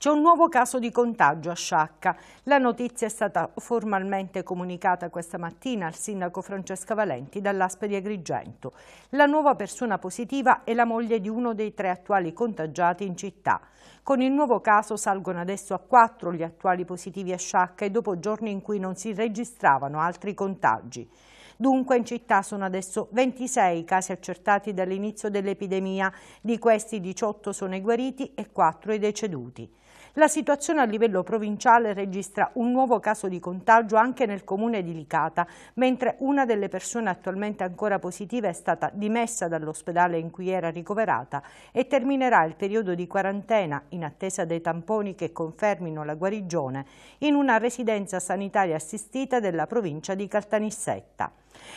C'è un nuovo caso di contagio a Sciacca. La notizia è stata formalmente comunicata questa mattina al sindaco Francesca Valenti dall'Aspe di Agrigento. La nuova persona positiva è la moglie di uno dei tre attuali contagiati in città. Con il nuovo caso salgono adesso a quattro gli attuali positivi a Sciacca e dopo giorni in cui non si registravano altri contagi. Dunque in città sono adesso 26 i casi accertati dall'inizio dell'epidemia, di questi 18 sono i guariti e 4 i deceduti. La situazione a livello provinciale registra un nuovo caso di contagio anche nel comune di Licata, mentre una delle persone attualmente ancora positive è stata dimessa dall'ospedale in cui era ricoverata e terminerà il periodo di quarantena in attesa dei tamponi che confermino la guarigione in una residenza sanitaria assistita della provincia di Caltanissetta.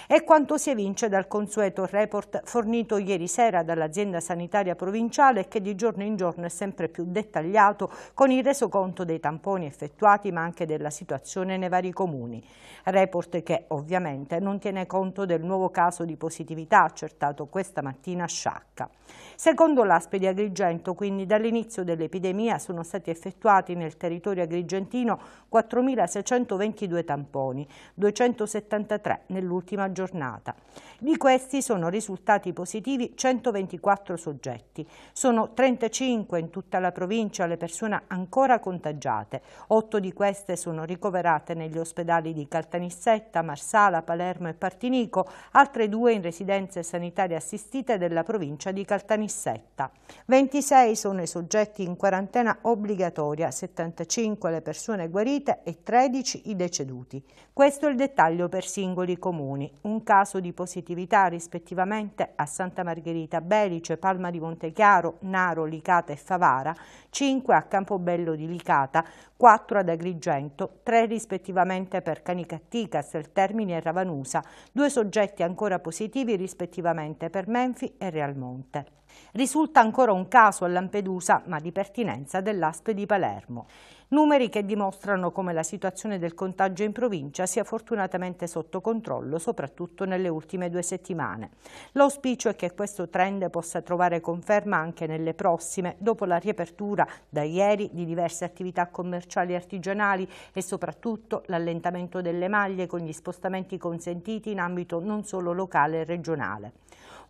È quanto si evince dal consueto report fornito ieri sera dall'azienda sanitaria provinciale che di giorno in giorno è sempre più dettagliato con il resoconto dei tamponi effettuati ma anche della situazione nei vari comuni. Report che ovviamente non tiene conto del nuovo caso di positività accertato questa mattina a Sciacca. Secondo l'ASPE di Agrigento, quindi dall'inizio dell'epidemia sono stati effettuati nel territorio agrigentino 4.622 tamponi, 273 nell'ultimo nell'ultima giornata. Di questi sono risultati positivi 124 soggetti. Sono 35 in tutta la provincia le persone ancora contagiate. 8 di queste sono ricoverate negli ospedali di Caltanissetta, Marsala, Palermo e Partinico, altre due in residenze sanitarie assistite della provincia di Caltanissetta. 26 sono i soggetti in quarantena obbligatoria, 75 le persone guarite e 13 i deceduti. Questo è il dettaglio per singoli comuni comuni, un caso di positività rispettivamente a Santa Margherita Belice, Palma di Montechiaro, Naro, Licata e Favara, 5 a Campobello di Licata, 4 ad Agrigento, 3 rispettivamente per Canicattica, Seltermini e Ravanusa, due soggetti ancora positivi rispettivamente per Menfi e Realmonte. Risulta ancora un caso a Lampedusa, ma di pertinenza dell'ASP di Palermo. Numeri che dimostrano come la situazione del contagio in provincia sia fortunatamente sotto controllo, soprattutto nelle ultime due settimane. L'auspicio è che questo trend possa trovare conferma anche nelle prossime, dopo la riapertura da ieri di diverse attività commerciali e artigianali e soprattutto l'allentamento delle maglie con gli spostamenti consentiti in ambito non solo locale e regionale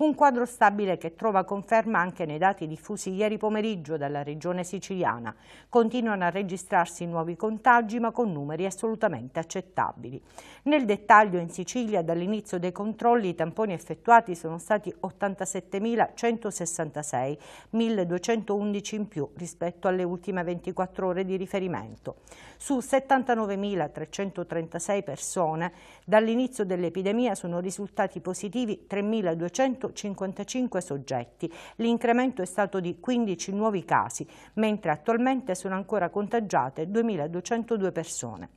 un quadro stabile che trova conferma anche nei dati diffusi ieri pomeriggio dalla regione siciliana. Continuano a registrarsi nuovi contagi ma con numeri assolutamente accettabili. Nel dettaglio in Sicilia dall'inizio dei controlli i tamponi effettuati sono stati 87.166, 1.211 in più rispetto alle ultime 24 ore di riferimento. Su 79.336 persone dall'inizio dell'epidemia sono risultati positivi 3.255 soggetti. L'incremento è stato di 15 nuovi casi, mentre attualmente sono ancora contagiate 2.202 persone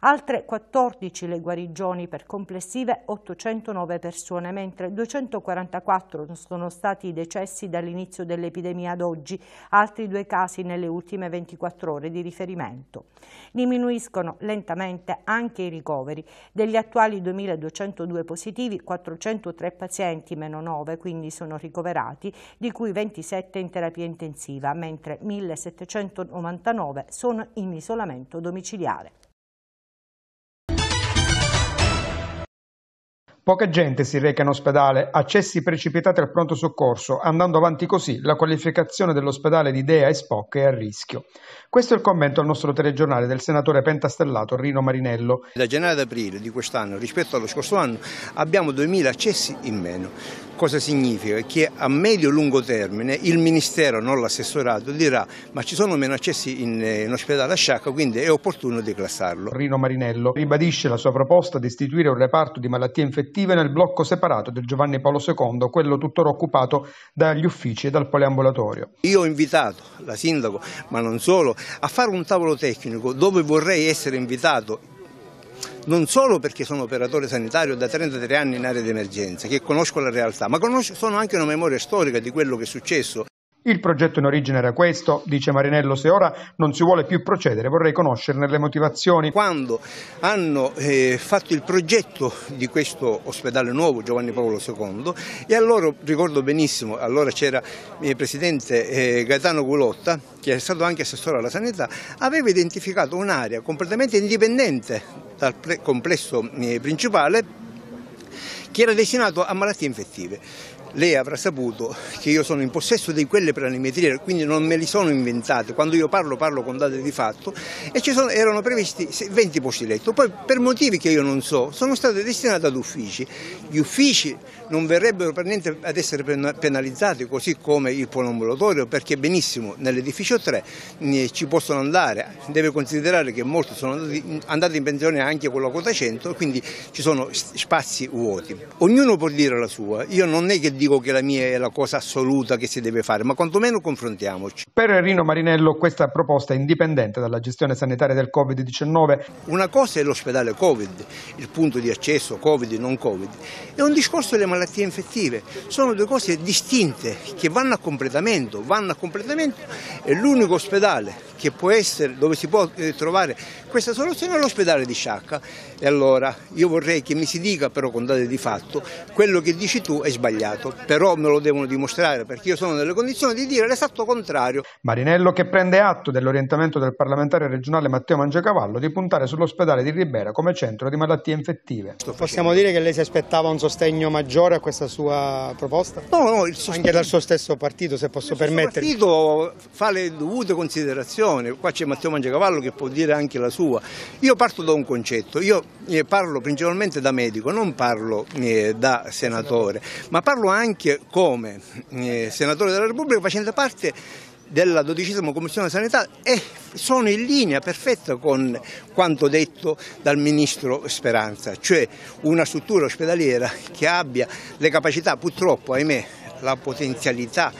altre 14 le guarigioni per complessive 809 persone, mentre 244 sono stati i decessi dall'inizio dell'epidemia ad oggi, altri due casi nelle ultime 24 ore di riferimento. Diminuiscono lentamente anche i ricoveri, degli attuali 2202 positivi, 403 pazienti meno 9 quindi sono ricoverati, di cui 27 in terapia intensiva, mentre 1799 sono in isolamento domiciliare. Poca gente si reca in ospedale, accessi precipitati al pronto soccorso, andando avanti così la qualificazione dell'ospedale di Dea e Spock è a rischio. Questo è il commento al nostro telegiornale del senatore pentastellato Rino Marinello. Da gennaio ad aprile di quest'anno rispetto allo scorso anno abbiamo 2000 accessi in meno cosa significa? Che a medio-lungo termine il Ministero, non l'assessorato, dirà ma ci sono meno accessi in, eh, in ospedale a Sciacca, quindi è opportuno declassarlo. Rino Marinello ribadisce la sua proposta di istituire un reparto di malattie infettive nel blocco separato del Giovanni Paolo II, quello tuttora occupato dagli uffici e dal poliambulatorio. Io ho invitato la sindaco, ma non solo, a fare un tavolo tecnico dove vorrei essere invitato non solo perché sono operatore sanitario da 33 anni in area di emergenza, che conosco la realtà, ma conosco, sono anche una memoria storica di quello che è successo. Il progetto in origine era questo, dice Marinello, se ora non si vuole più procedere vorrei conoscerne le motivazioni. Quando hanno eh, fatto il progetto di questo ospedale nuovo Giovanni Paolo II e allora ricordo benissimo, allora c'era il presidente eh, Gaetano Gulotta che è stato anche assessore alla sanità, aveva identificato un'area completamente indipendente dal complesso eh, principale che era destinato a malattie infettive lei avrà saputo che io sono in possesso di quelle planimetrie, quindi non me li sono inventate, quando io parlo parlo con date di fatto e ci sono, erano previsti 20 posti letto, poi per motivi che io non so sono state destinate ad uffici, gli uffici non verrebbero per niente ad essere penalizzati così come il polombolatorio perché benissimo nell'edificio 3 ci possono andare, deve considerare che molti sono andati, andati in pensione anche con la quota 100, quindi ci sono spazi vuoti, ognuno può dire la sua, io non è che dico che la mia è la cosa assoluta che si deve fare, ma quantomeno confrontiamoci. Per Rino Marinello questa proposta è indipendente dalla gestione sanitaria del Covid-19. Una cosa è l'ospedale Covid, il punto di accesso Covid, e non Covid, è un discorso delle malattie infettive, sono due cose distinte che vanno a completamento, vanno a completamento e l'unico ospedale che può essere, dove si può eh, trovare questa soluzione è l'ospedale di Sciacca. E allora io vorrei che mi si dica però con date di fatto quello che dici tu è sbagliato però me lo devono dimostrare perché io sono nelle condizioni di dire l'esatto contrario. Marinello che prende atto dell'orientamento del parlamentare regionale Matteo Mangiacavallo di puntare sull'ospedale di Ribera come centro di malattie infettive. Possiamo dire che lei si aspettava un sostegno maggiore a questa sua proposta? No, no, il sostegno... anche dal suo stesso partito se posso permettere. Il partito fa le dovute considerazioni, qua c'è Matteo Mangiacavallo che può dire anche la sua. Io parto da un concetto, io eh, parlo principalmente da medico, non parlo eh, da senatore, ma parlo anche anche come eh, senatore della Repubblica facendo parte della dodicesima Commissione Sanità e sono in linea perfetta con quanto detto dal Ministro Speranza, cioè una struttura ospedaliera che abbia le capacità, purtroppo ahimè, la potenzialità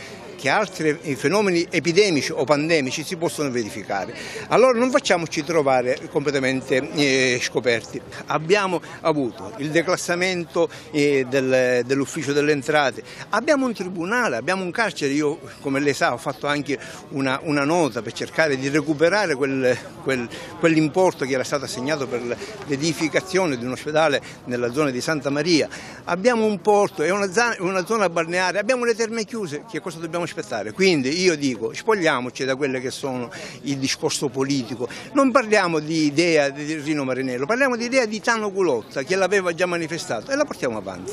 che altri fenomeni epidemici o pandemici si possono verificare. Allora non facciamoci trovare completamente eh, scoperti. Abbiamo avuto il declassamento eh, dell'ufficio delle entrate, abbiamo un tribunale, abbiamo un carcere, io come lei sa ho fatto anche una, una nota per cercare di recuperare quel, quel, quell'importo che era stato assegnato per l'edificazione di un ospedale nella zona di Santa Maria. Abbiamo un porto, è una zona, una zona balneare, abbiamo le terme chiuse, che cosa dobbiamo aspettare. Quindi io dico, spogliamoci da quello che sono il discorso politico. Non parliamo di idea di Rino Marinello, parliamo di idea di Tano Culotta che l'aveva già manifestato e la portiamo avanti.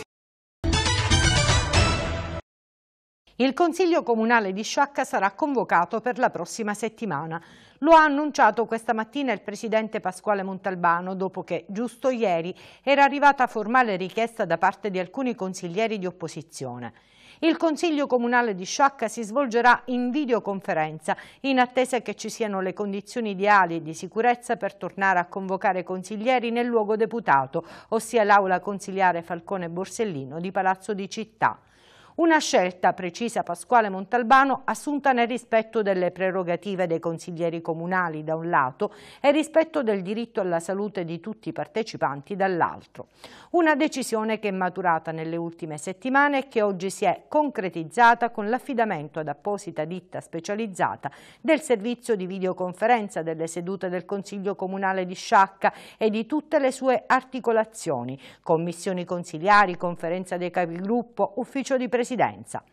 Il Consiglio Comunale di Sciacca sarà convocato per la prossima settimana. Lo ha annunciato questa mattina il presidente Pasquale Montalbano dopo che, giusto ieri, era arrivata formale richiesta da parte di alcuni consiglieri di opposizione. Il Consiglio Comunale di Sciacca si svolgerà in videoconferenza in attesa che ci siano le condizioni ideali e di sicurezza per tornare a convocare consiglieri nel luogo deputato, ossia l'aula consigliare Falcone Borsellino di Palazzo di Città. Una scelta, precisa Pasquale Montalbano, assunta nel rispetto delle prerogative dei consiglieri comunali da un lato e rispetto del diritto alla salute di tutti i partecipanti dall'altro. Una decisione che è maturata nelle ultime settimane e che oggi si è concretizzata con l'affidamento ad apposita ditta specializzata del servizio di videoconferenza delle sedute del Consiglio Comunale di Sciacca e di tutte le sue articolazioni, commissioni consiliari, conferenza dei capigruppo, ufficio di presidenza presidenza.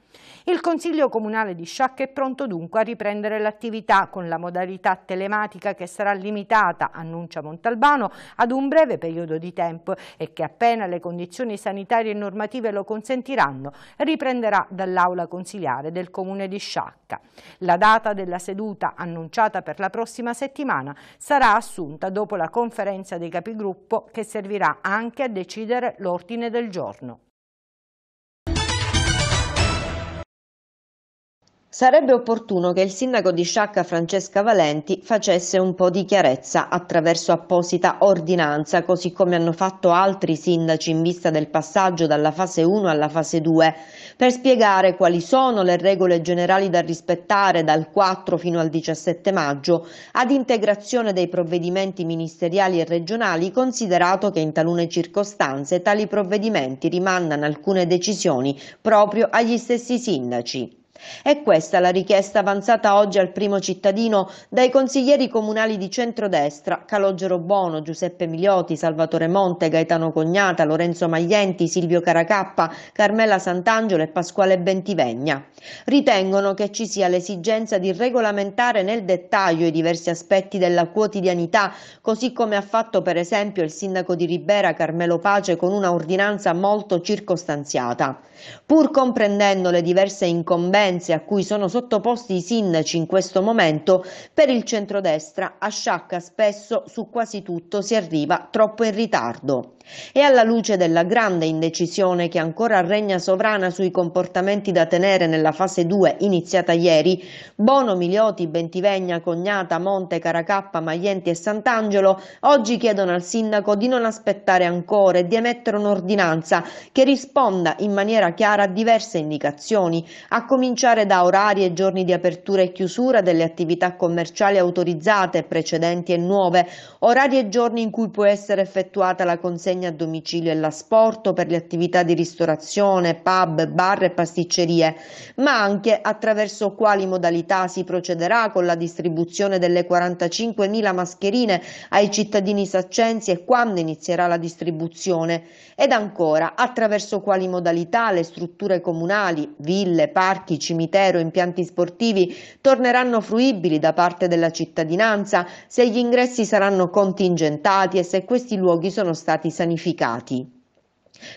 Il Consiglio Comunale di Sciacca è pronto dunque a riprendere l'attività con la modalità telematica che sarà limitata, annuncia Montalbano, ad un breve periodo di tempo e che appena le condizioni sanitarie e normative lo consentiranno, riprenderà dall'aula consiliare del Comune di Sciacca. La data della seduta annunciata per la prossima settimana sarà assunta dopo la conferenza dei capigruppo che servirà anche a decidere l'ordine del giorno. Sarebbe opportuno che il sindaco di Sciacca Francesca Valenti facesse un po' di chiarezza attraverso apposita ordinanza, così come hanno fatto altri sindaci in vista del passaggio dalla fase 1 alla fase 2, per spiegare quali sono le regole generali da rispettare dal 4 fino al 17 maggio, ad integrazione dei provvedimenti ministeriali e regionali, considerato che in talune circostanze tali provvedimenti rimandano alcune decisioni proprio agli stessi sindaci. È questa la richiesta avanzata oggi al primo cittadino dai consiglieri comunali di centrodestra Calogero Bono, Giuseppe Miglioti, Salvatore Monte, Gaetano Cognata, Lorenzo Maglienti, Silvio Caracappa, Carmela Sant'Angelo e Pasquale Bentivegna. Ritengono che ci sia l'esigenza di regolamentare nel dettaglio i diversi aspetti della quotidianità, così come ha fatto per esempio il sindaco di Ribera Carmelo Pace con una ordinanza molto circostanziata. Pur comprendendo le diverse incombenze violenze a cui sono sottoposti i sindaci in questo momento, per il centrodestra a sciacca spesso su quasi tutto si arriva troppo in ritardo. E alla luce della grande indecisione che ancora regna sovrana sui comportamenti da tenere nella fase 2 iniziata ieri, Bono, Milioti, Bentivegna, Cognata, Monte, Caracappa, Maglienti e Sant'Angelo oggi chiedono al sindaco di non aspettare ancora e di emettere un'ordinanza che risponda in maniera chiara a diverse indicazioni, a cominciare cominciare da orari e giorni di apertura e chiusura delle attività commerciali autorizzate, precedenti e nuove, orari e giorni in cui può essere effettuata la consegna a domicilio e l'asporto per le attività di ristorazione, pub, bar e pasticcerie, ma anche attraverso quali modalità si procederà con la distribuzione delle 45.000 mascherine ai cittadini saccensi e quando inizierà la distribuzione, ed ancora attraverso quali modalità le strutture comunali, ville, parchi, cimitero, impianti sportivi torneranno fruibili da parte della cittadinanza, se gli ingressi saranno contingentati e se questi luoghi sono stati sanificati.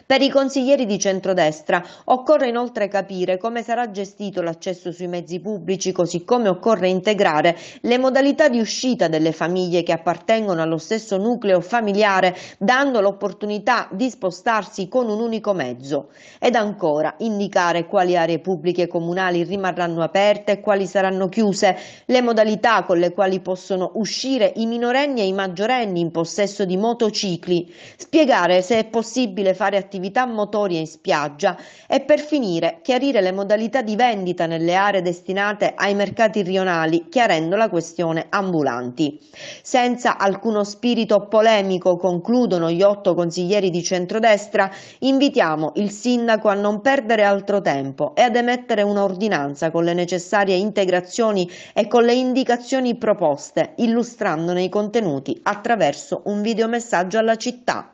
Per i consiglieri di centrodestra occorre inoltre capire come sarà gestito l'accesso sui mezzi pubblici, così come occorre integrare le modalità di uscita delle famiglie che appartengono allo stesso nucleo familiare, dando l'opportunità di spostarsi con un unico mezzo. Ed ancora, indicare quali aree pubbliche comunali rimarranno aperte e quali saranno chiuse, le modalità con le quali possono uscire i minorenni e i maggiorenni in possesso di motocicli, spiegare se è possibile fare fare attività motorie in spiaggia e per finire chiarire le modalità di vendita nelle aree destinate ai mercati rionali, chiarendo la questione ambulanti. Senza alcuno spirito polemico, concludono gli otto consiglieri di centrodestra, invitiamo il sindaco a non perdere altro tempo e ad emettere un'ordinanza con le necessarie integrazioni e con le indicazioni proposte, illustrandone i contenuti attraverso un videomessaggio alla città.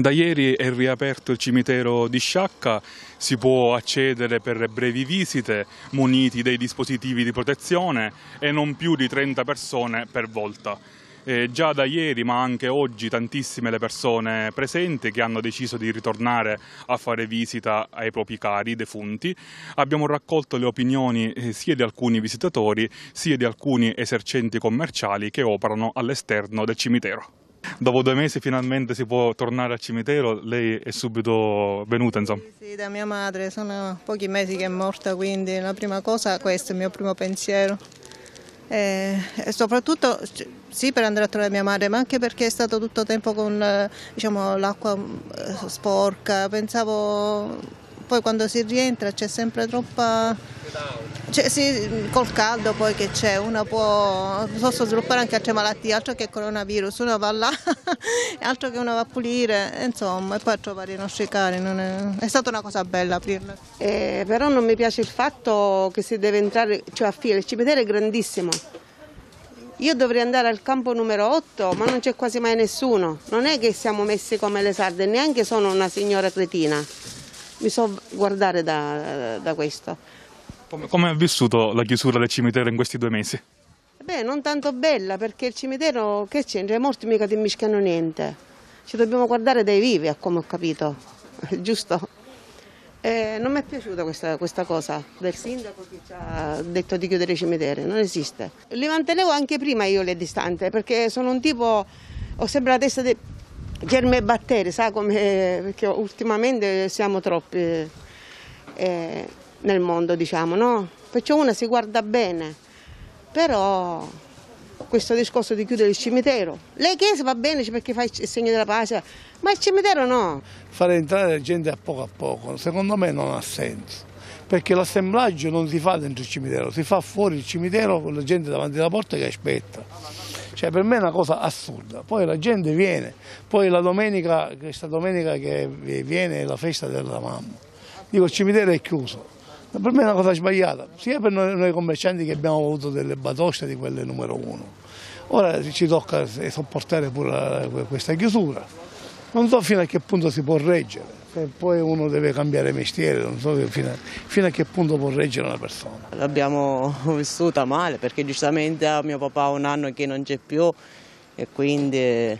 Da ieri è riaperto il cimitero di Sciacca, si può accedere per brevi visite muniti dei dispositivi di protezione e non più di 30 persone per volta. Eh, già da ieri ma anche oggi tantissime le persone presenti che hanno deciso di ritornare a fare visita ai propri cari defunti. Abbiamo raccolto le opinioni eh, sia di alcuni visitatori sia di alcuni esercenti commerciali che operano all'esterno del cimitero. Dopo due mesi finalmente si può tornare al cimitero, lei è subito venuta insomma? Sì, sì, da mia madre, sono pochi mesi che è morta quindi la prima cosa, questo è il mio primo pensiero. E, e soprattutto sì per andare a trovare mia madre ma anche perché è stato tutto il tempo con eh, diciamo, l'acqua eh, sporca, pensavo poi quando si rientra c'è sempre troppa... Cioè, sì, col caldo poi che c'è, uno può posso sviluppare anche altre malattie, altro che coronavirus, uno va là, altro che uno va a pulire, insomma, e poi a trovare i nostri cari, è... è, stata una cosa bella aprirla. Eh, però non mi piace il fatto che si deve entrare, cioè a fila, il cimitero è grandissimo, io dovrei andare al campo numero 8, ma non c'è quasi mai nessuno. Non è che siamo messi come le sarde, neanche sono una signora cretina mi so guardare da, da questo. Come, ha vissuto la chiusura del cimitero in questi due mesi? Beh, non tanto bella, perché il cimitero che c'entra? I morti mica ti mischiano niente. Ci dobbiamo guardare dai vivi, a come ho capito, giusto? Eh, non mi è piaciuta questa, questa, cosa del sindaco che ci ha detto di chiudere i cimiteri, non esiste. Li mantenevo anche prima io le distanze, perché sono un tipo, ho sempre la testa de, germe e batteri, sa come, perché ultimamente siamo troppi eh, nel mondo, diciamo, no? Perciò una si guarda bene, però questo discorso di chiudere il cimitero, le chiese va bene perché fa il segno della pace, ma il cimitero no. Fare entrare la gente a poco a poco, secondo me non ha senso perché l'assemblaggio non si fa dentro il cimitero, si fa fuori il cimitero con la gente davanti alla porta che aspetta. Cioè per me è una cosa assurda. Poi la gente viene, poi la domenica, questa domenica che viene è la festa della mamma. Dico il cimitero è chiuso. Per me è una cosa sbagliata, sia per noi, noi commercianti che abbiamo avuto delle batoste di quelle numero uno. Ora ci tocca sopportare pure questa chiusura. Non so fino a che punto si può reggere e poi uno deve cambiare mestiere, non so fino a, fino a che punto può reggere una persona. L'abbiamo vissuta male perché giustamente ah, mio papà ha un anno che non c'è più e quindi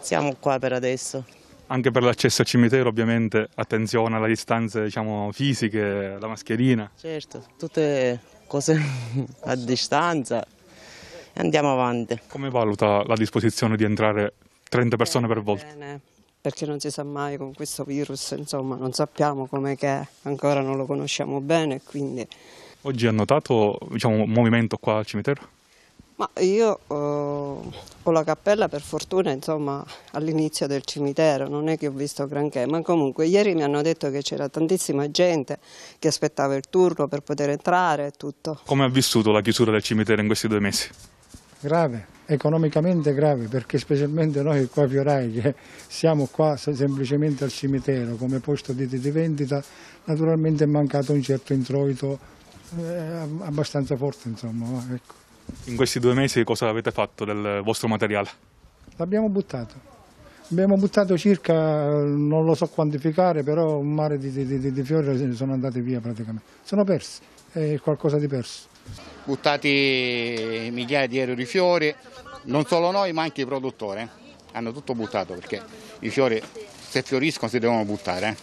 siamo qua per adesso. Anche per l'accesso al cimitero ovviamente attenzione alle distanze diciamo, fisiche, la mascherina. Certo, tutte cose a distanza e andiamo avanti. Come valuta la disposizione di entrare 30 persone per volta? Bene perché non si sa mai con questo virus, insomma, non sappiamo com'è che è, ancora non lo conosciamo bene, quindi... Oggi ha notato, diciamo, un movimento qua al cimitero? Ma io eh, ho la cappella per fortuna insomma all'inizio del cimitero, non è che ho visto granché, ma comunque ieri mi hanno detto che c'era tantissima gente che aspettava il turno per poter entrare e tutto. Come ha vissuto la chiusura del cimitero in questi due mesi? Grave, economicamente grave perché specialmente noi qua a Fiorai che siamo qua semplicemente al cimitero come posto di, di vendita naturalmente è mancato un certo introito eh, abbastanza forte insomma. Ecco. In questi due mesi cosa avete fatto del vostro materiale? L'abbiamo buttato. Abbiamo buttato circa, non lo so quantificare, però un mare di, di, di fiori sono andati via praticamente. Sono persi, è qualcosa di perso buttati migliaia di euro di fiori, non solo noi ma anche i produttori, eh. hanno tutto buttato perché i fiori se fioriscono si devono buttare. Eh.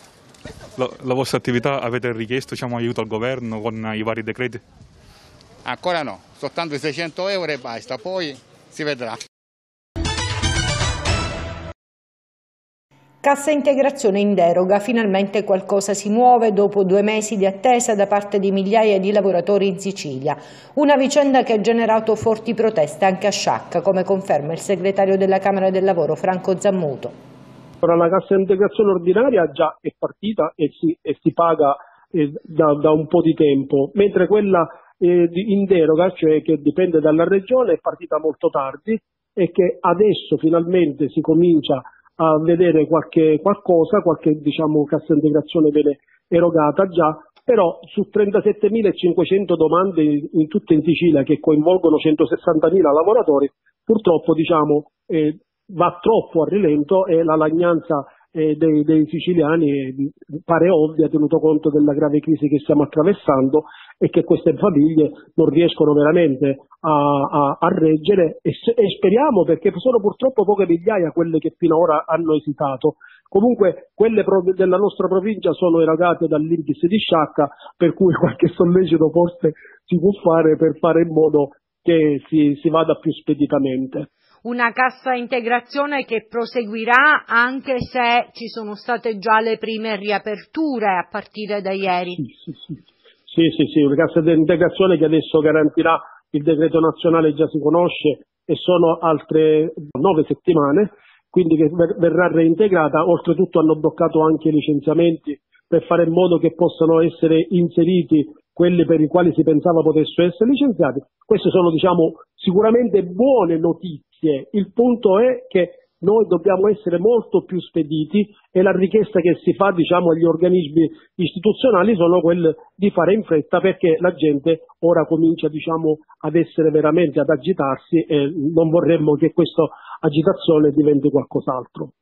La, la vostra attività avete richiesto diciamo, aiuto al governo con i vari decreti? Ancora no, soltanto i 600 euro e basta, poi si vedrà. Cassa integrazione in deroga, finalmente qualcosa si muove dopo due mesi di attesa da parte di migliaia di lavoratori in Sicilia. Una vicenda che ha generato forti proteste anche a Sciacca, come conferma il segretario della Camera del Lavoro Franco Zammuto. La cassa integrazione ordinaria già è partita e si, e si paga eh, da, da, un po' di tempo, mentre quella eh, in deroga, cioè che dipende dalla regione, è partita molto tardi e che adesso finalmente si comincia a a vedere qualche qualcosa, qualche diciamo, cassa integrazione viene erogata già, però su 37.500 domande in tutta in Sicilia che coinvolgono 160.000 lavoratori, purtroppo diciamo, eh, va troppo a rilento e la lagnanza eh, dei, dei, siciliani eh, pare ovvia tenuto conto della grave crisi che stiamo attraversando e che queste famiglie non riescono veramente a, a, a reggere e, e speriamo perché sono purtroppo poche migliaia quelle che finora hanno esitato. Comunque quelle della nostra provincia sono erogate dall'Indice di Sciacca, per cui qualche sollecito forse si può fare per fare in modo che si, si vada più speditamente una cassa integrazione che proseguirà anche se ci sono state già le prime riaperture a partire da ieri. Sì, sì, sì. Sì, sì, sì, una cassa integrazione che adesso garantirà il decreto nazionale già si conosce e sono altre nove settimane, quindi che verrà reintegrata. Oltretutto hanno bloccato anche i licenziamenti per fare in modo che possano essere inseriti quelli per i quali si pensava potessero essere licenziati. Queste sono diciamo, sicuramente buone notizie. Il punto è che noi dobbiamo essere molto più spediti e la richiesta che si fa diciamo, agli organismi istituzionali sono quella di fare in fretta perché la gente ora comincia diciamo, ad essere veramente ad agitarsi e non vorremmo che questa agitazione diventi qualcos'altro.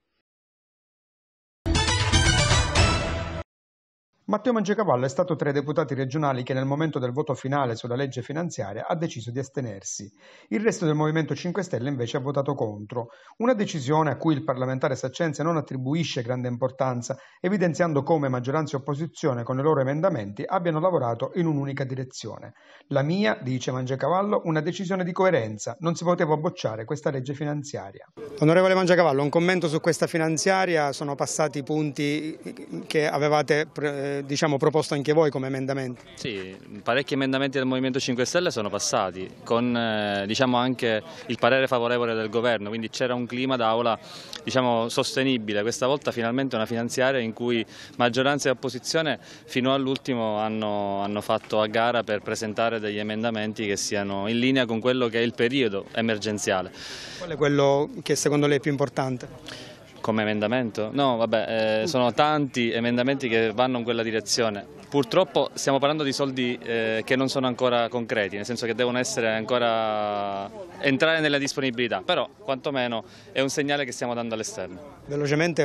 Matteo Mangiacavallo è stato tra i deputati regionali che nel momento del voto finale sulla legge finanziaria ha deciso di astenersi. Il resto del Movimento 5 Stelle invece ha votato contro. Una decisione a cui il parlamentare Saccenze non attribuisce grande importanza, evidenziando come maggioranza e opposizione con i loro emendamenti abbiano lavorato in un'unica direzione. La mia, dice Mangiacavallo, una decisione di coerenza. Non si poteva bocciare questa legge finanziaria. Onorevole Mangiacavallo, un commento su questa finanziaria. Sono passati i punti che avevate... Pre diciamo, proposto anche voi come emendamenti. Sì, parecchi emendamenti del Movimento 5 Stelle sono passati, con eh, diciamo anche il parere favorevole del governo, quindi c'era un clima d'aula diciamo, sostenibile, questa volta finalmente una finanziaria in cui maggioranza e opposizione fino all'ultimo hanno, hanno fatto a gara per presentare degli emendamenti che siano in linea con quello che è il periodo emergenziale. Qual è quello che secondo lei è più importante? Come emendamento? No, vabbè, eh, sono tanti emendamenti che vanno in quella direzione. Purtroppo stiamo parlando di soldi eh, che non sono ancora concreti, nel senso che devono essere ancora entrare nella disponibilità, però quantomeno è un segnale che stiamo dando all'esterno. Velocemente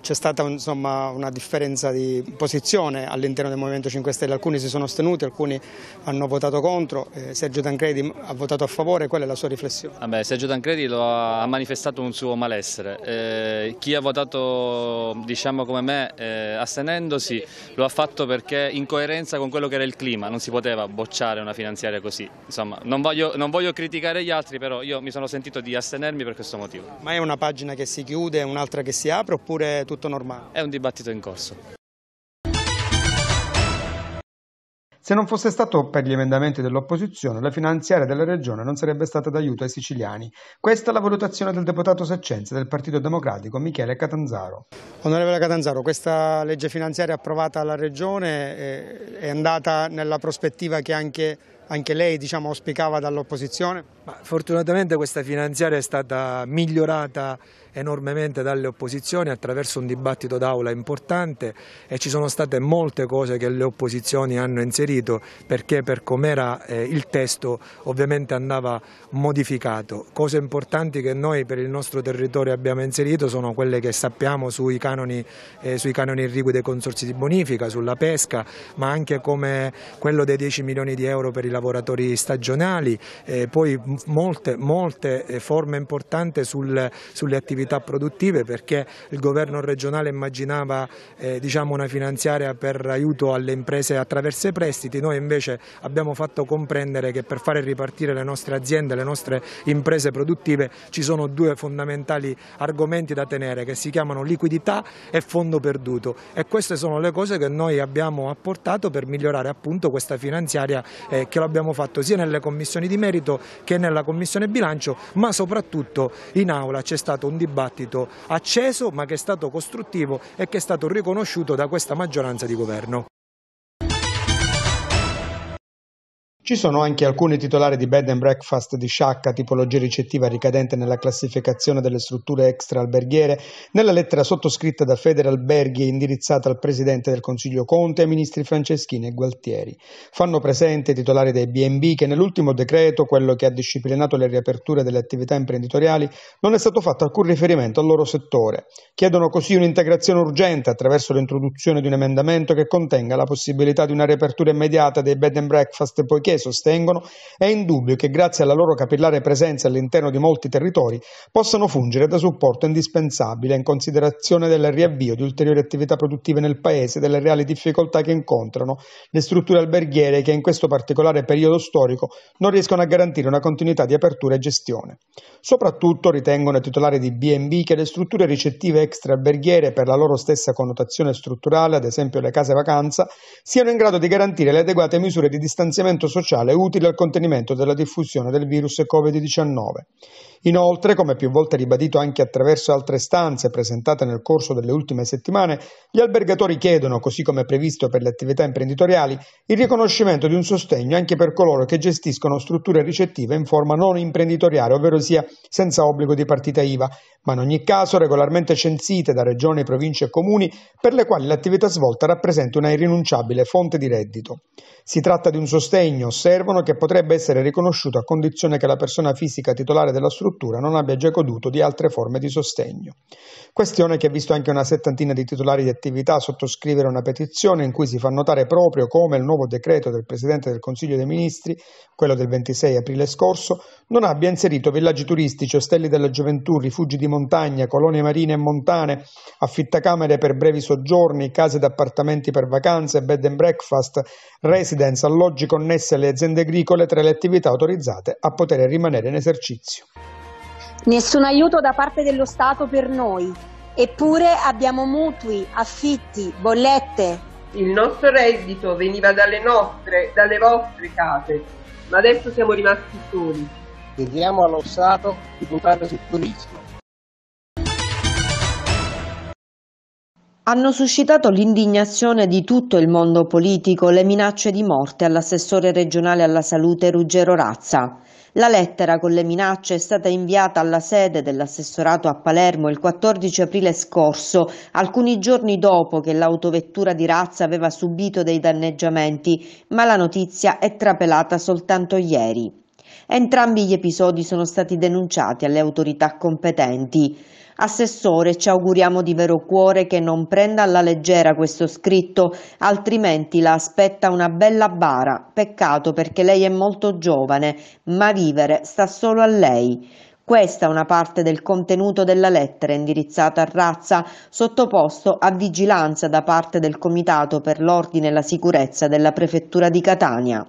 c'è stata insomma, una differenza di posizione all'interno del Movimento 5 Stelle, alcuni si sono astenuti, alcuni hanno votato contro, eh, Sergio Tancredi ha votato a favore, qual è la sua riflessione? Ah beh, Sergio Tancredi ha, ha, manifestato un suo malessere, eh, chi ha votato diciamo come me eh, astenendosi lo ha fatto perché in coerenza con quello che era il clima, non si poteva bocciare una finanziaria così, insomma non voglio, non voglio criticare gli altri però io mi sono sentito di astenermi per questo motivo. Ma è una pagina che si chiude, un'altra che si apre oppure tutto normale. È un dibattito in corso. Se non fosse stato per gli emendamenti dell'opposizione, la finanziaria della regione non sarebbe stata d'aiuto ai siciliani. Questa è la valutazione del deputato Saccenza del Partito Democratico Michele Catanzaro. Onorevole Catanzaro, questa legge finanziaria approvata alla regione eh, è andata nella prospettiva che anche, anche lei diciamo, auspicava dall'opposizione? Fortunatamente questa finanziaria è stata migliorata enormemente dalle opposizioni attraverso un dibattito d'aula importante e ci sono state molte cose che le opposizioni hanno inserito perché per com'era eh, il testo ovviamente andava modificato. Cose importanti che noi per il nostro territorio abbiamo inserito sono quelle che sappiamo sui canoni, eh, sui canoni irrigui dei consorsi di bonifica, sulla pesca, ma anche come quello dei 10 milioni di euro per i lavoratori stagionali, eh, poi molte, molte eh, forme importanti sul, sulle attività attività produttive perché il governo regionale immaginava eh, diciamo una finanziaria per aiuto alle imprese attraverso i prestiti, noi invece abbiamo fatto comprendere che per fare ripartire le nostre aziende, le nostre imprese produttive ci sono due fondamentali argomenti da tenere che si chiamano liquidità e fondo perduto e queste sono le cose che noi abbiamo apportato per migliorare appunto questa finanziaria eh, che l'abbiamo fatto sia nelle commissioni di merito che nella commissione bilancio ma soprattutto in aula c'è stato un dibattito dibattito acceso ma che è stato costruttivo e che è stato riconosciuto da questa maggioranza di governo. Ci sono anche alcuni titolari di bed and breakfast di sciacca, tipologia ricettiva ricadente nella classificazione delle strutture extra alberghiere. Nella lettera sottoscritta da Federalberghi e indirizzata al presidente del Consiglio Conte, e ai ministri Franceschini e Gualtieri, fanno presente i titolari dei BB che nell'ultimo decreto, quello che ha disciplinato le riaperture delle attività imprenditoriali, non è stato fatto alcun riferimento al loro settore. Chiedono così un'integrazione urgente attraverso l'introduzione di un emendamento che contenga la possibilità di una riapertura immediata dei bed and breakfast poiché sostengono, è indubbio che grazie alla loro capillare presenza all'interno di molti territori possano fungere da supporto indispensabile in considerazione del riavvio di ulteriori attività produttive nel Paese e delle reali difficoltà che incontrano le strutture alberghiere che in questo particolare periodo storico non riescono a garantire una continuità di apertura e gestione. Soprattutto ritengono i titolari di B&B che le strutture ricettive extra alberghiere per la loro stessa connotazione strutturale, ad esempio le case vacanza, siano in grado di garantire le adeguate misure di distanziamento sociale sociale utile al contenimento della diffusione del virus Covid-19. Inoltre, come più volte ribadito anche attraverso altre stanze presentate nel corso delle ultime settimane, gli albergatori chiedono, così come previsto per le attività imprenditoriali, il riconoscimento di un sostegno anche per coloro che gestiscono strutture ricettive in forma non imprenditoriale, ovvero sia senza obbligo di partita IVA, ma in ogni caso regolarmente censite da regioni, province e comuni per le quali l'attività svolta rappresenta una irrinunciabile fonte di reddito. Si tratta di un sostegno, osservano, che potrebbe essere riconosciuto a condizione che la persona fisica titolare della struttura struttura non abbia già goduto di altre forme di sostegno. Questione che ha visto anche una settantina di titolari di attività sottoscrivere una petizione in cui si fa notare proprio come il nuovo decreto del Presidente del Consiglio dei Ministri, quello del 26 aprile scorso, non abbia inserito villaggi turistici, ostelli della gioventù, rifugi di montagna, colonie marine e montane, affittacamere per brevi soggiorni, case d'appartamenti per vacanze, bed and breakfast, residence, alloggi connessi alle aziende agricole tra le attività autorizzate a poter rimanere in esercizio. Nessun aiuto da parte dello Stato per noi, eppure abbiamo mutui, affitti, bollette. Il nostro reddito veniva dalle nostre, dalle vostre case, ma adesso siamo rimasti soli. Chiediamo allo Stato di puntare sul turismo. Hanno suscitato l'indignazione di tutto il mondo politico le minacce di morte all'assessore regionale alla salute Ruggero Razza. La lettera con le minacce è stata inviata alla sede dell'assessorato a Palermo il 14 aprile scorso, alcuni giorni dopo che l'autovettura di razza aveva subito dei danneggiamenti, ma la notizia è trapelata soltanto ieri. Entrambi gli episodi sono stati denunciati alle autorità competenti. Assessore, ci auguriamo di vero cuore che non prenda alla leggera questo scritto, altrimenti la aspetta una bella bara. Peccato perché lei è molto giovane, ma vivere sta solo a lei. Questa è una parte del contenuto della lettera indirizzata a Razza, sottoposto a vigilanza da parte del Comitato per l'Ordine e la Sicurezza della Prefettura di Catania.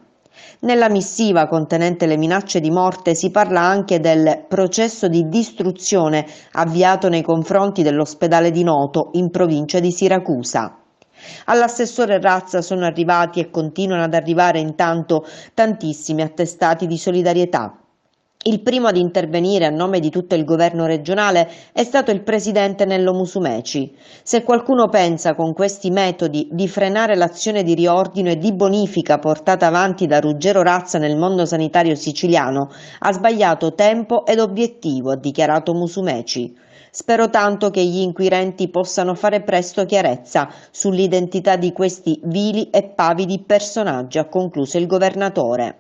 Nella missiva contenente le minacce di morte si parla anche del processo di distruzione avviato nei confronti dell'ospedale di Noto in provincia di Siracusa. All'assessore Razza sono arrivati e continuano ad arrivare intanto tantissimi attestati di solidarietà. Il primo ad intervenire a nome di tutto il governo regionale è stato il presidente Nello Musumeci. Se qualcuno pensa con questi metodi di frenare l'azione di riordino e di bonifica portata avanti da Ruggero Razza nel mondo sanitario siciliano, ha sbagliato tempo ed obiettivo, ha dichiarato Musumeci. Spero tanto che gli inquirenti possano fare presto chiarezza sull'identità di questi vili e pavidi personaggi, ha concluso il governatore.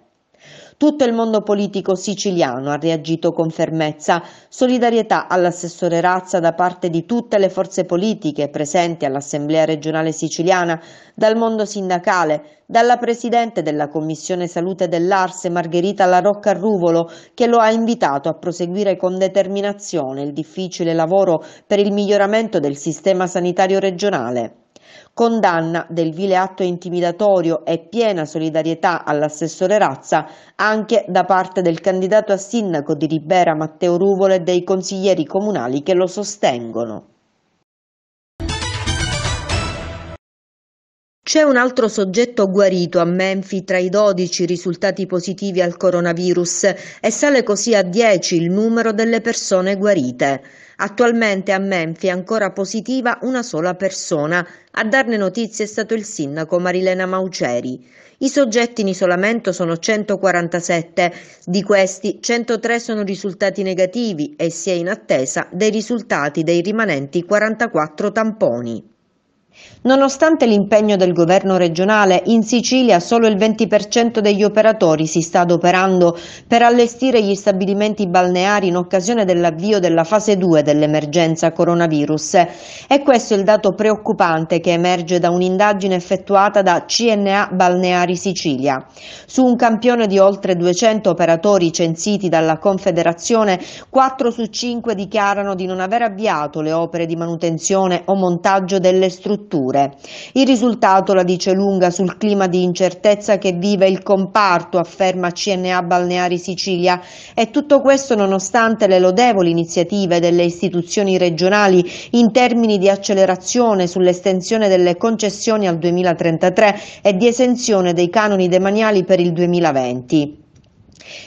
Tutto il mondo politico siciliano ha reagito con fermezza, solidarietà all'assessore Razza da parte di tutte le forze politiche presenti all'Assemblea regionale siciliana, dal mondo sindacale, dalla Presidente della Commissione Salute dell'Arse Margherita Larocca Ruvolo che lo ha invitato a proseguire con determinazione il difficile lavoro per il miglioramento del sistema sanitario regionale. Condanna del vile atto intimidatorio e piena solidarietà all'assessore Razza anche da parte del candidato a sindaco di Ribera Matteo Ruvole e dei consiglieri comunali che lo sostengono. C'è un altro soggetto guarito a Menfi tra i 12 risultati positivi al coronavirus e sale così a 10 il numero delle persone guarite. Attualmente a Menfi è ancora positiva una sola persona. A darne notizie è stato il sindaco Marilena Mauceri. I soggetti in isolamento sono 147, di questi 103 sono risultati negativi e si è in attesa dei risultati dei rimanenti 44 tamponi. Nonostante l'impegno del governo regionale, in Sicilia solo il 20% degli operatori si sta adoperando per allestire gli stabilimenti balneari in occasione dell'avvio della fase 2 dell'emergenza coronavirus. E questo è il dato preoccupante che emerge da un'indagine effettuata da CNA Balneari Sicilia. Su un campione di oltre 200 operatori censiti dalla Confederazione, 4 su 5 dichiarano di non aver avviato le opere di manutenzione o montaggio delle strutture strutture. Il risultato la dice lunga sul clima di incertezza che vive il comparto, afferma CNA Balneari Sicilia, e tutto questo nonostante le lodevoli iniziative delle istituzioni regionali in termini di accelerazione sull'estensione delle concessioni al 2033 e di esenzione dei canoni demaniali per il 2020.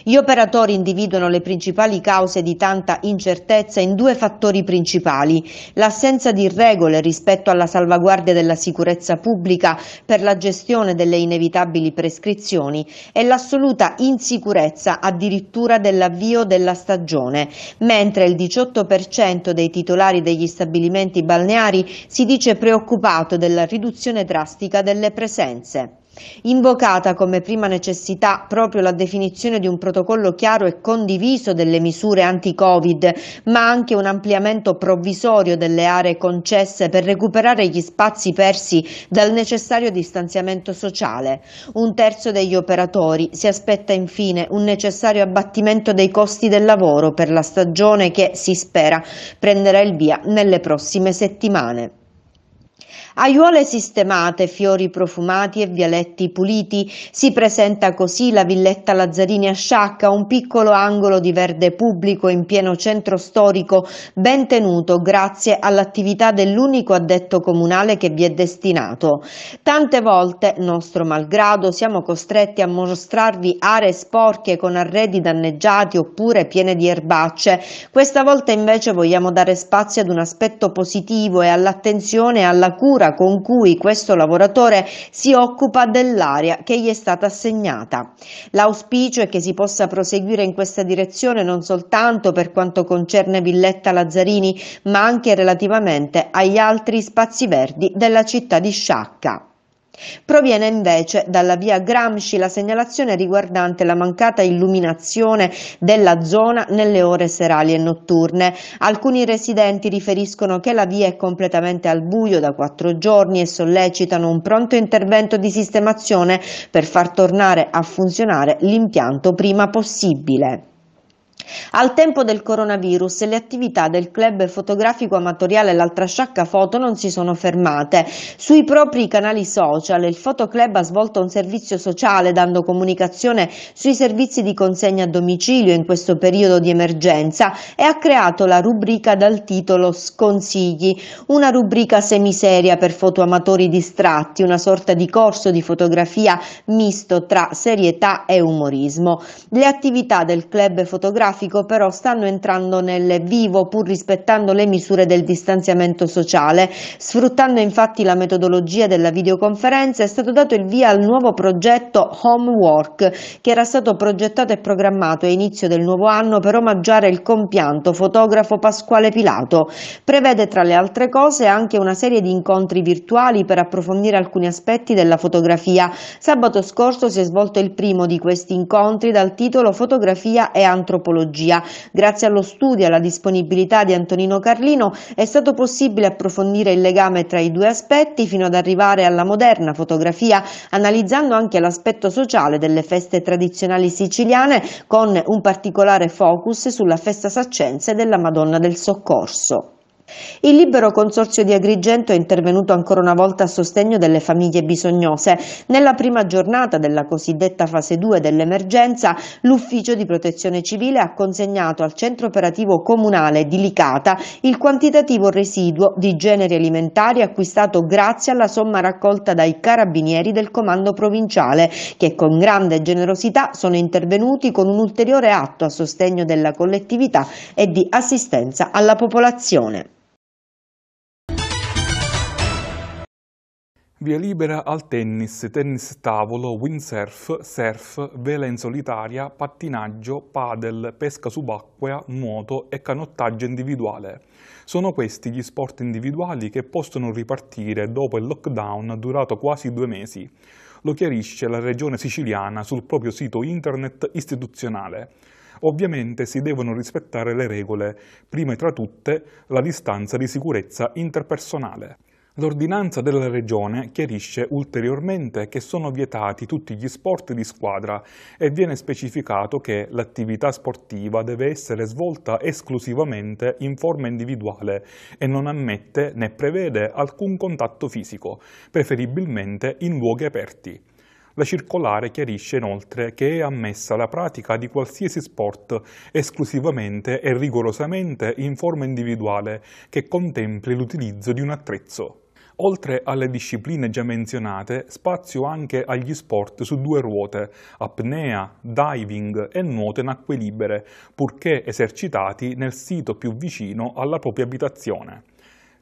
Gli operatori individuano le principali cause di tanta incertezza in due fattori principali, l'assenza di regole rispetto alla salvaguardia della sicurezza pubblica per la gestione delle inevitabili prescrizioni e l'assoluta insicurezza addirittura dell'avvio della stagione, mentre il 18% dei titolari degli stabilimenti balneari si dice preoccupato della riduzione drastica delle presenze. Invocata come prima necessità proprio la definizione di un protocollo chiaro e condiviso delle misure anti-Covid, ma anche un ampliamento provvisorio delle aree concesse per recuperare gli spazi persi dal necessario distanziamento sociale. Un terzo degli operatori si aspetta infine un necessario abbattimento dei costi del lavoro per la stagione che, si spera, prenderà il via nelle prossime settimane. Aiuole sistemate, fiori profumati e vialetti puliti. Si presenta così la villetta Lazzarini a Sciacca, un piccolo angolo di verde pubblico in pieno centro storico, ben tenuto grazie all'attività dell'unico addetto comunale che vi è destinato. Tante volte, nostro malgrado, siamo costretti a mostrarvi aree sporche con arredi danneggiati oppure piene di erbacce. Questa volta invece vogliamo dare spazio ad un aspetto positivo e all'attenzione e alla cura cura con cui questo lavoratore si occupa dell'area che gli è stata assegnata. L'auspicio è che si possa proseguire in questa direzione non soltanto per quanto concerne Villetta Lazzarini, ma anche relativamente agli altri spazi verdi della città di Sciacca. Proviene invece dalla via Gramsci la segnalazione riguardante la mancata illuminazione della zona nelle ore serali e notturne. Alcuni residenti riferiscono che la via è completamente al buio da quattro giorni e sollecitano un pronto intervento di sistemazione per far tornare a funzionare l'impianto prima possibile. Al tempo del coronavirus le attività del club fotografico amatoriale L'Altra Sciacca Foto non si sono fermate. Sui propri canali social il Fotoclub ha svolto un servizio sociale dando comunicazione sui servizi di consegna a domicilio in questo periodo di emergenza e ha creato la rubrica dal titolo Sconsigli, una rubrica semiseria per fotoamatori distratti, una sorta di corso di fotografia misto tra serietà e umorismo. Le attività del club fotografico traffico però stanno entrando nel vivo pur rispettando le misure del distanziamento sociale. Sfruttando infatti la metodologia della videoconferenza è stato dato il via al nuovo progetto Homework che era stato progettato e programmato a inizio del nuovo anno per omaggiare il compianto fotografo Pasquale Pilato. Prevede tra le altre cose anche una serie di incontri virtuali per approfondire alcuni aspetti della fotografia. Sabato scorso si è svolto il primo di questi incontri dal titolo Fotografia e antropologia psicologia. Grazie allo studio e alla disponibilità di Antonino Carlino è stato possibile approfondire il legame tra i due aspetti fino ad arrivare alla moderna fotografia, analizzando anche l'aspetto sociale delle feste tradizionali siciliane con un particolare focus sulla festa saccense della Madonna del Soccorso. Il libero consorzio di Agrigento è intervenuto ancora una volta a sostegno delle famiglie bisognose. Nella prima giornata della cosiddetta fase 2 dell'emergenza, l'ufficio di protezione civile ha consegnato al centro operativo comunale di Licata il quantitativo residuo di generi alimentari acquistato grazie alla somma raccolta dai carabinieri del comando provinciale, che con grande generosità sono intervenuti con un ulteriore atto a sostegno della collettività e di assistenza alla popolazione. Via libera al tennis, tennis tavolo, windsurf, surf, vela in solitaria, pattinaggio, padel, pesca subacquea, nuoto e canottaggio individuale. Sono questi gli sport individuali che possono ripartire dopo il lockdown durato quasi due mesi. Lo chiarisce la regione siciliana sul proprio sito internet istituzionale. Ovviamente si devono rispettare le regole, prima tra tutte la distanza di sicurezza interpersonale. L'ordinanza della Regione chiarisce ulteriormente che sono vietati tutti gli sport di squadra e viene specificato che l'attività sportiva deve essere svolta esclusivamente in forma individuale e non ammette né prevede alcun contatto fisico, preferibilmente in luoghi aperti. La circolare chiarisce inoltre che è ammessa la pratica di qualsiasi sport esclusivamente e rigorosamente in forma individuale che contempli l'utilizzo di un attrezzo. Oltre alle discipline già menzionate, spazio anche agli sport su due ruote, apnea, diving e nuoto in acque libere, purché esercitati nel sito più vicino alla propria abitazione.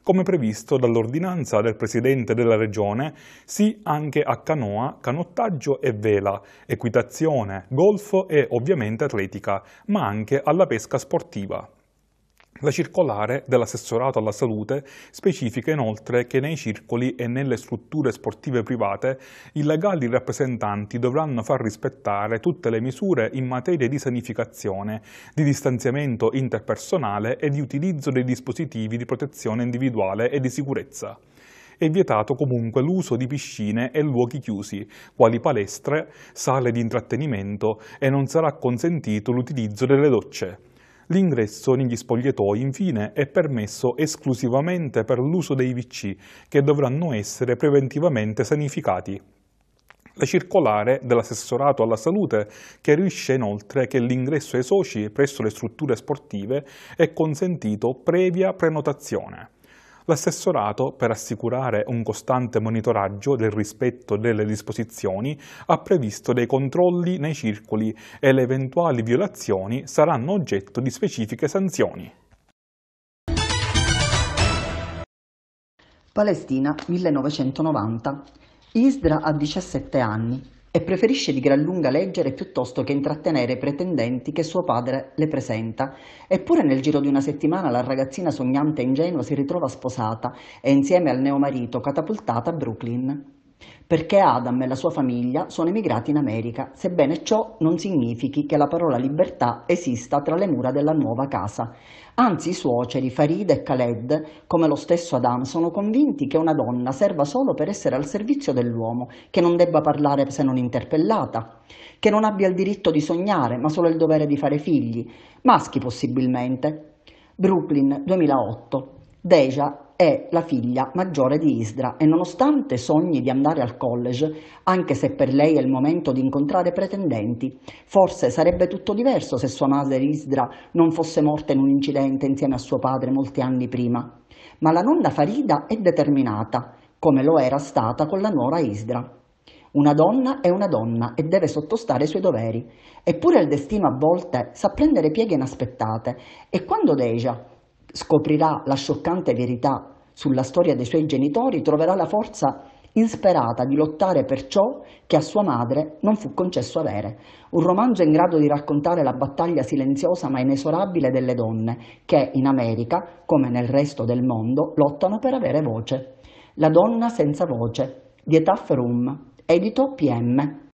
Come previsto dall'ordinanza del Presidente della Regione, sì anche a canoa, canottaggio e vela, equitazione, golf e ovviamente atletica, ma anche alla pesca sportiva. La circolare dell'assessorato alla salute specifica inoltre che nei circoli e nelle strutture sportive private i legali rappresentanti dovranno far rispettare tutte le misure in materia di sanificazione, di distanziamento interpersonale e di utilizzo dei dispositivi di protezione individuale e di sicurezza è vietato comunque l'uso di piscine e luoghi chiusi, quali palestre, sale di intrattenimento e non sarà consentito l'utilizzo delle docce. L'ingresso negli spogliatoi, infine, è permesso esclusivamente per l'uso dei VC, che dovranno essere preventivamente sanificati. La circolare dell'assessorato alla salute chiarisce inoltre che l'ingresso ai soci presso le strutture sportive è consentito previa prenotazione l'assessorato, per assicurare un costante monitoraggio del rispetto delle disposizioni, ha previsto dei controlli nei circoli e le eventuali violazioni saranno oggetto di specifiche sanzioni. Palestina 1990. Isdra ha 17 anni, e preferisce di gran lunga leggere piuttosto che intrattenere i pretendenti che suo padre le presenta. Eppure nel giro di una settimana la ragazzina sognante e ingenua si ritrova sposata e insieme al neomarito catapultata a Brooklyn perché Adam e la sua famiglia sono emigrati in America, sebbene ciò non significhi che la parola libertà esista tra le mura della nuova casa. Anzi, i suoceri Farid e Khaled, come lo stesso Adam, sono convinti che una donna serva solo per essere al servizio dell'uomo, che non debba parlare se non interpellata, che non abbia il diritto di sognare, ma solo il dovere di fare figli, maschi possibilmente. Brooklyn 2008. Deja è la figlia maggiore di Isdra e nonostante sogni di andare al college, anche se per lei è il momento di incontrare pretendenti, forse sarebbe tutto diverso se sua madre Isdra non fosse morta in un incidente insieme a suo padre molti anni prima. Ma la nonna Farida è determinata, come lo era stata con la nuora Isdra. Una donna è una donna e deve sottostare ai suoi doveri. Eppure il destino a volte sa prendere pieghe inaspettate e quando Deja, scoprirà la scioccante verità sulla storia dei suoi genitori, troverà la forza insperata di lottare per ciò che a sua madre non fu concesso avere. Un romanzo in grado di raccontare la battaglia silenziosa ma inesorabile delle donne che in America, come nel resto del mondo, lottano per avere voce. La donna senza voce di Etaf Room, edito PM.